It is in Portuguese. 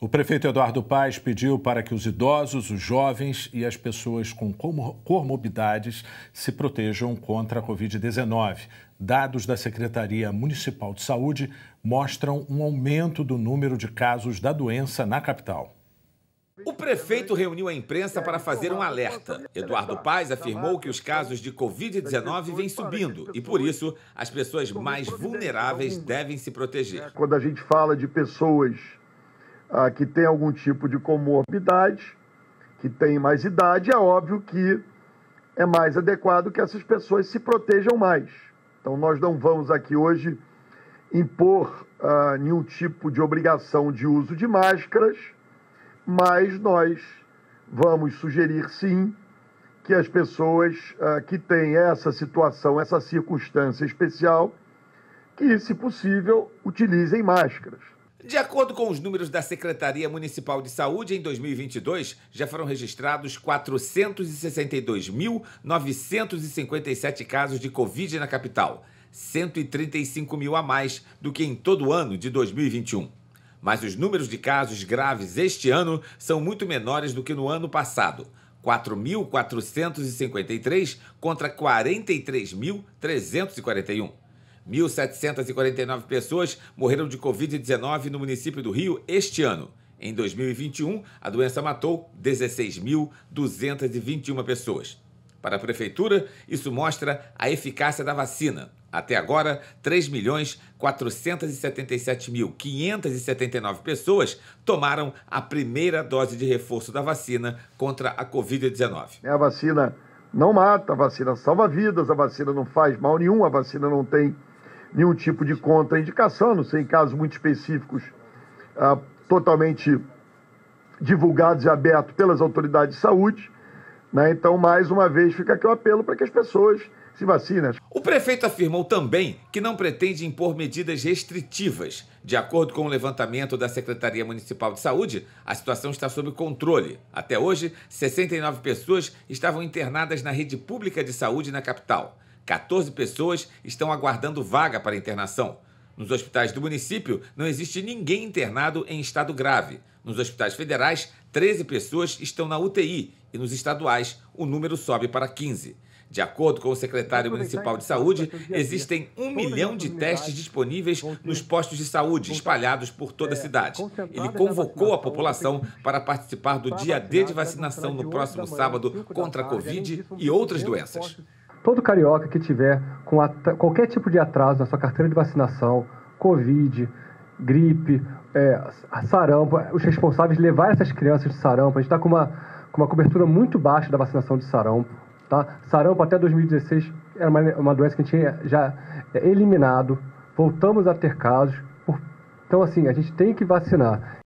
O prefeito Eduardo Paes pediu para que os idosos, os jovens e as pessoas com comorbidades se protejam contra a Covid-19. Dados da Secretaria Municipal de Saúde mostram um aumento do número de casos da doença na capital. O prefeito reuniu a imprensa para fazer um alerta. Eduardo Paes afirmou que os casos de Covid-19 vêm subindo e, por isso, as pessoas mais vulneráveis devem se proteger. Quando a gente fala de pessoas ah, que tem algum tipo de comorbidade, que tem mais idade, é óbvio que é mais adequado que essas pessoas se protejam mais. Então, nós não vamos aqui hoje impor ah, nenhum tipo de obrigação de uso de máscaras, mas nós vamos sugerir sim que as pessoas ah, que têm essa situação, essa circunstância especial, que, se possível, utilizem máscaras. De acordo com os números da Secretaria Municipal de Saúde, em 2022 já foram registrados 462.957 casos de Covid na capital, 135 mil a mais do que em todo o ano de 2021. Mas os números de casos graves este ano são muito menores do que no ano passado. 4.453 contra 43.341. 1.749 pessoas morreram de Covid-19 no município do Rio este ano. Em 2021, a doença matou 16.221 pessoas. Para a prefeitura, isso mostra a eficácia da vacina. Até agora, 3.477.579 pessoas tomaram a primeira dose de reforço da vacina contra a Covid-19. É, a vacina não mata, a vacina salva vidas, a vacina não faz mal nenhum, a vacina não tem nenhum tipo de contraindicação, não sei, em casos muito específicos, ah, totalmente divulgados e abertos pelas autoridades de saúde. Né? Então, mais uma vez, fica aqui o apelo para que as pessoas se vacinem. O prefeito afirmou também que não pretende impor medidas restritivas. De acordo com o levantamento da Secretaria Municipal de Saúde, a situação está sob controle. Até hoje, 69 pessoas estavam internadas na rede pública de saúde na capital. 14 pessoas estão aguardando vaga para internação. Nos hospitais do município, não existe ninguém internado em estado grave. Nos hospitais federais, 13 pessoas estão na UTI e nos estaduais, o número sobe para 15. De acordo com o secretário municipal de saúde, existem um milhão de testes disponíveis nos postos de saúde espalhados por toda a cidade. Ele convocou a população para participar do dia D de vacinação no próximo sábado contra a Covid e outras doenças todo carioca que tiver com qualquer tipo de atraso na sua carteira de vacinação, Covid, gripe, é, sarampo, é, os responsáveis levar essas crianças de sarampo. A gente está com uma, com uma cobertura muito baixa da vacinação de sarampo. Tá? Sarampo até 2016 era uma, uma doença que a gente tinha já é, eliminado. Voltamos a ter casos. Então, assim, a gente tem que vacinar.